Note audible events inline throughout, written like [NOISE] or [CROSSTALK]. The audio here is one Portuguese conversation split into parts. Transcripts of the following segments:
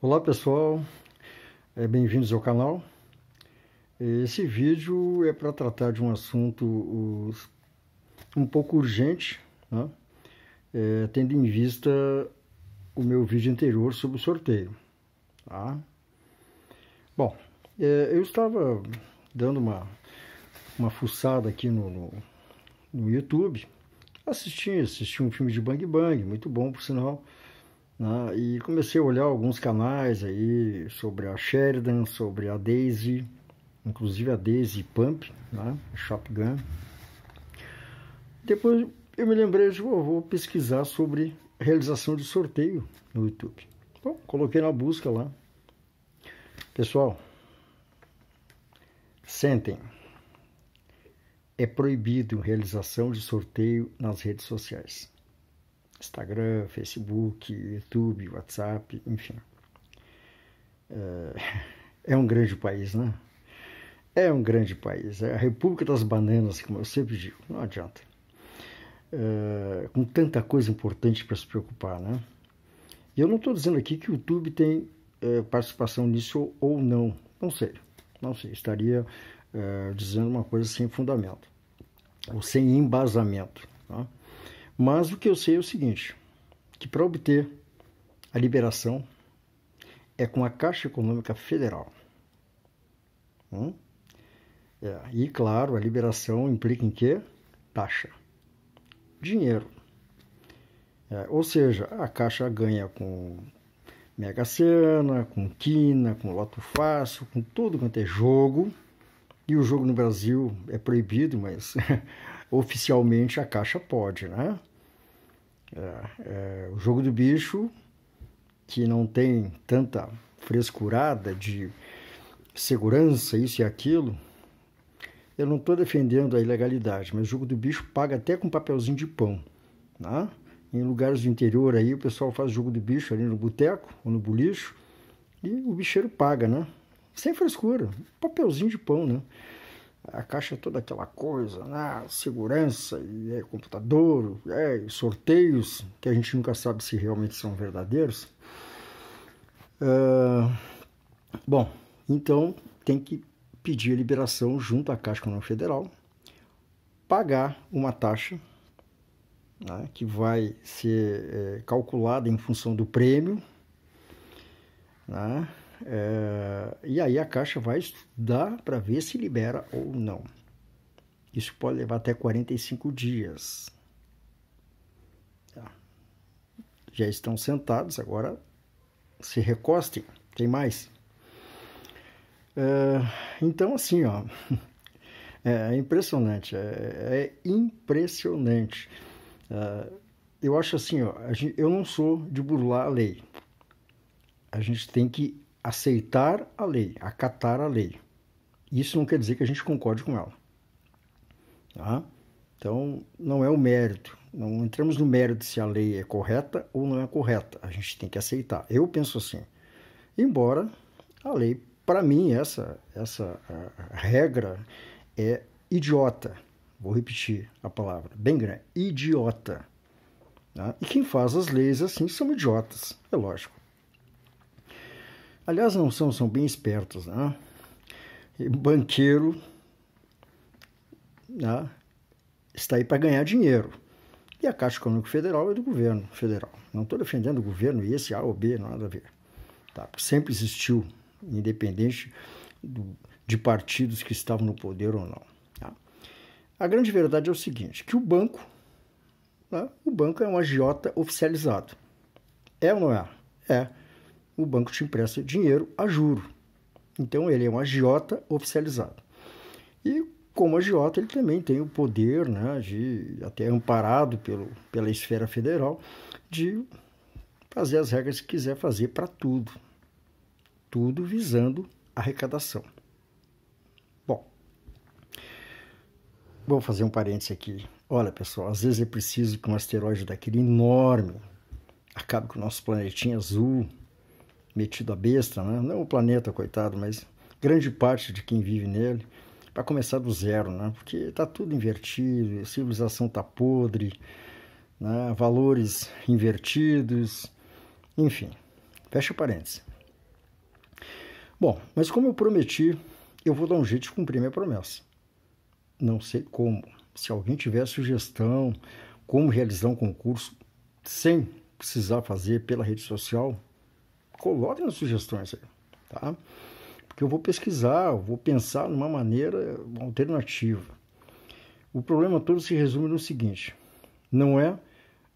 Olá pessoal, é, bem-vindos ao canal. É, esse vídeo é para tratar de um assunto um pouco urgente, né? é, tendo em vista o meu vídeo anterior sobre o sorteio. Tá? Bom, é, eu estava dando uma, uma fuçada aqui no, no, no YouTube, assisti, assisti um filme de Bang Bang, muito bom por sinal, né? E comecei a olhar alguns canais aí sobre a Sheridan, sobre a Daisy, inclusive a Daisy Pump, né? Shotgun. Depois eu me lembrei de oh, vou pesquisar sobre realização de sorteio no YouTube. Bom, coloquei na busca lá. Pessoal, sentem. É proibido realização de sorteio nas redes sociais. Instagram, Facebook, YouTube, WhatsApp, enfim. É, [LAUGHS] é um grande país, né? É um grande país. É a República das Bananas, como eu sempre digo. Não adianta. É, com tanta coisa importante para se preocupar, né? E eu não estou dizendo aqui que o YouTube tem é, participação nisso ou não. Não sei. Não sei. Estaria é, dizendo uma coisa sem fundamento ou sem embasamento. Tá? Mas o que eu sei é o seguinte: que para obter a liberação é com a Caixa Econômica Federal. Hum? É, e claro, a liberação implica em quê? Taxa. Dinheiro. É, ou seja, a Caixa ganha com Mega Sena, com Quina, com Loto Fácil, com tudo quanto é jogo. E o jogo no Brasil é proibido, mas [LAUGHS] oficialmente a Caixa pode, né? É, é, o jogo do bicho, que não tem tanta frescurada de segurança, isso e aquilo, eu não estou defendendo a ilegalidade, mas o jogo do bicho paga até com papelzinho de pão. Né? Em lugares do interior aí, o pessoal faz jogo do bicho ali no boteco ou no bulicho e o bicheiro paga, né? Sem frescura, papelzinho de pão, né? a caixa é toda aquela coisa, né? segurança, e é, computador, é, sorteios, que a gente nunca sabe se realmente são verdadeiros. Uh, bom, então tem que pedir a liberação junto à Caixa Econômica Federal, pagar uma taxa né, que vai ser é, calculada em função do prêmio, né, é, e aí a Caixa vai estudar para ver se libera ou não. Isso pode levar até 45 dias. Tá. Já estão sentados, agora se recostem. Tem mais. É, então, assim, ó, [LAUGHS] é, é impressionante. É, é impressionante. É, eu acho assim, ó, eu não sou de burlar a lei. A gente tem que aceitar a lei, acatar a lei. Isso não quer dizer que a gente concorde com ela. Tá? Então, não é o mérito. Não entramos no mérito se a lei é correta ou não é correta. A gente tem que aceitar. Eu penso assim. Embora a lei, para mim, essa, essa regra é idiota. Vou repetir a palavra, bem grande: idiota. Tá? E quem faz as leis assim são idiotas, é lógico. Aliás, não são, são bem espertos, né? banqueiro né? está aí para ganhar dinheiro. E a Caixa Econômica Federal é do governo federal. Não estou defendendo o governo e esse A ou B, nada a ver. Tá? sempre existiu, independente do, de partidos que estavam no poder ou não. Tá? A grande verdade é o seguinte, que o banco, né? o banco é um agiota oficializado. É ou não é? É o banco te empresta dinheiro a juro. Então ele é um agiota oficializado. E como agiota, ele também tem o poder, né, de, até amparado pelo, pela esfera federal, de fazer as regras que quiser fazer para tudo. Tudo visando arrecadação. Bom, vou fazer um parênteses aqui. Olha, pessoal, às vezes é preciso que um asteroide daquele enorme acabe com o nosso planetinha azul, metido a besta, né? não é o planeta, coitado, mas grande parte de quem vive nele, para começar do zero, né? porque está tudo invertido, a civilização está podre, né? valores invertidos, enfim, fecha parênteses. Bom, mas como eu prometi, eu vou dar um jeito de cumprir minha promessa. Não sei como. Se alguém tiver sugestão, como realizar um concurso sem precisar fazer pela rede social, coloquem sugestões aí, tá? Porque eu vou pesquisar, eu vou pensar numa maneira alternativa. O problema todo se resume no seguinte: não é,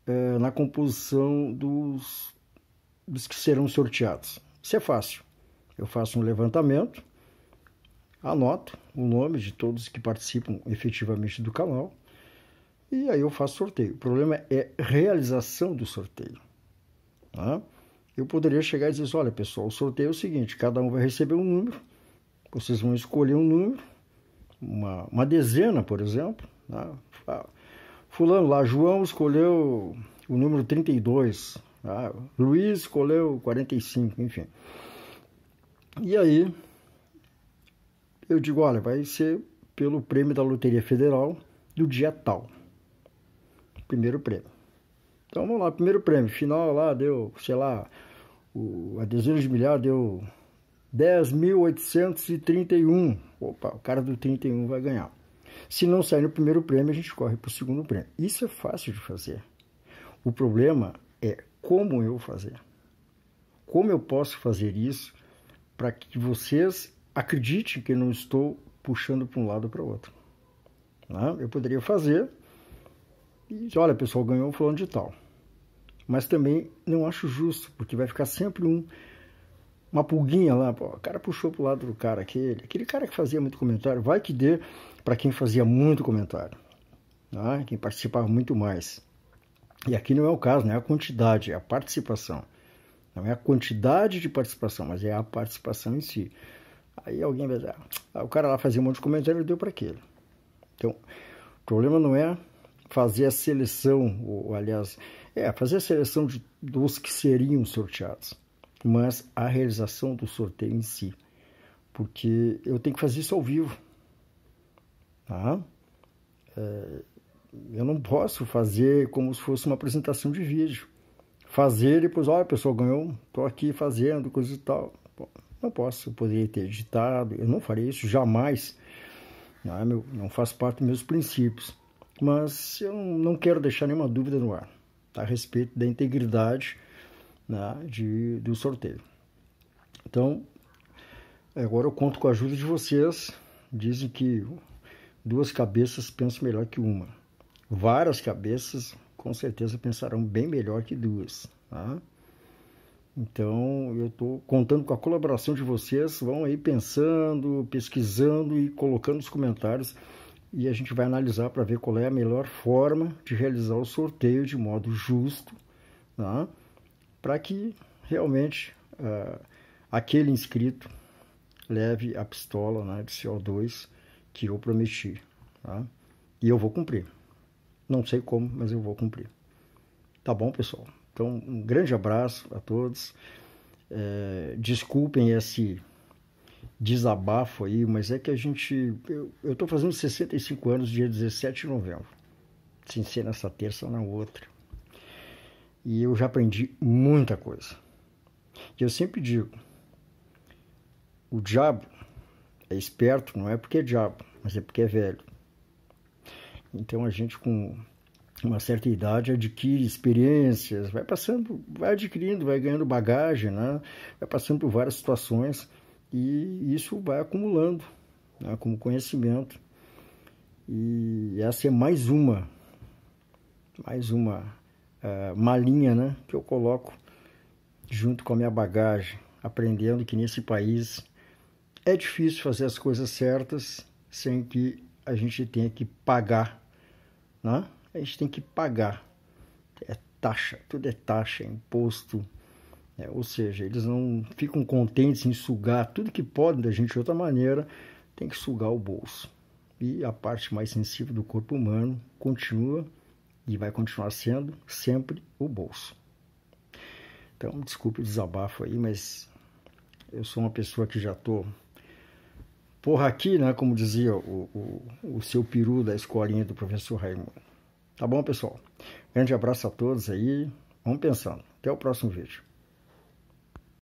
é na composição dos, dos que serão sorteados. Isso é fácil. Eu faço um levantamento, anoto o nome de todos que participam efetivamente do canal e aí eu faço sorteio. O problema é realização do sorteio. Tá? eu poderia chegar e dizer: olha, pessoal, o sorteio é o seguinte: cada um vai receber um número, vocês vão escolher um número, uma, uma dezena, por exemplo. Né? Ah, fulano lá, João escolheu o número 32, né? Luiz escolheu 45, enfim. E aí, eu digo: olha, vai ser pelo prêmio da Loteria Federal do dia tal. Primeiro prêmio. Então vamos lá, primeiro prêmio. Final lá deu, sei lá, o, a dezena de milhar deu 10.831. Opa, o cara do 31 vai ganhar. Se não sair no primeiro prêmio, a gente corre para o segundo prêmio. Isso é fácil de fazer. O problema é como eu fazer. Como eu posso fazer isso para que vocês acreditem que eu não estou puxando para um lado ou para o outro. Né? Eu poderia fazer e olha, pessoal, ganhou fulano de tal mas também não acho justo, porque vai ficar sempre um uma pulguinha lá, pô, o cara puxou pro lado do cara aquele, aquele cara que fazia muito comentário, vai que dê para quem fazia muito comentário, né? quem participava muito mais. E aqui não é o caso, não é a quantidade, é a participação. Não é a quantidade de participação, mas é a participação em si. Aí alguém vai dizer, ah, ah o cara lá fazia um monte de comentário e deu para aquele. Então, o problema não é fazer a seleção, ou aliás, é, fazer a seleção de, dos que seriam sorteados, mas a realização do sorteio em si. Porque eu tenho que fazer isso ao vivo. Tá? É, eu não posso fazer como se fosse uma apresentação de vídeo. Fazer e depois, olha, a pessoa ganhou, estou aqui fazendo, coisa e tal. Bom, não posso, eu poderia ter editado, eu não farei isso jamais. Não, é meu, não faz parte dos meus princípios. Mas eu não quero deixar nenhuma dúvida no ar. Tá, a respeito da integridade né, de, do sorteio. Então, agora eu conto com a ajuda de vocês. Dizem que duas cabeças pensam melhor que uma. Várias cabeças, com certeza, pensarão bem melhor que duas. Tá? Então, eu estou contando com a colaboração de vocês. Vão aí pensando, pesquisando e colocando os comentários e a gente vai analisar para ver qual é a melhor forma de realizar o sorteio de modo justo, né? Tá? para que realmente uh, aquele inscrito leve a pistola né, de CO2 que eu prometi. Tá? E eu vou cumprir. Não sei como, mas eu vou cumprir. Tá bom, pessoal? Então, um grande abraço a todos. É, desculpem esse desabafo aí, mas é que a gente. Eu estou fazendo 65 anos, dia 17 de novembro. Sem ser nessa terça ou na outra. E eu já aprendi muita coisa. E eu sempre digo: o diabo é esperto, não é porque é diabo, mas é porque é velho. Então a gente, com uma certa idade, adquire experiências, vai passando, vai adquirindo, vai ganhando bagagem, né? vai passando por várias situações e isso vai acumulando né, como conhecimento. E essa é mais uma, mais uma uh, malinha né, que eu coloco junto com a minha bagagem, aprendendo que nesse país é difícil fazer as coisas certas sem que a gente tenha que pagar. Né? A gente tem que pagar. É taxa, tudo é taxa, é imposto é, ou seja, eles não ficam contentes em sugar tudo que podem da gente de outra maneira, tem que sugar o bolso. E a parte mais sensível do corpo humano continua e vai continuar sendo sempre o bolso. Então, desculpe o desabafo aí, mas eu sou uma pessoa que já estou porra aqui, né? Como dizia o, o, o seu peru da escolinha do professor Raimundo. Tá bom, pessoal? Grande abraço a todos aí. Vamos pensando. Até o próximo vídeo.